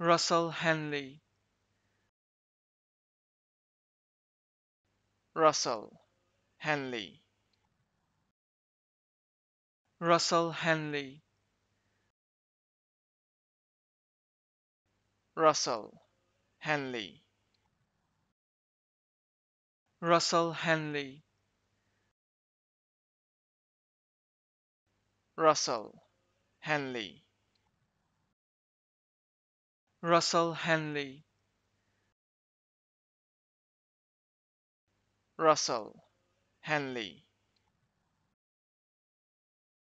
Russell Henley Russell Henley Russell Henley Russell Henley Russell Henley Russell Henley Russell Henley Russell Henley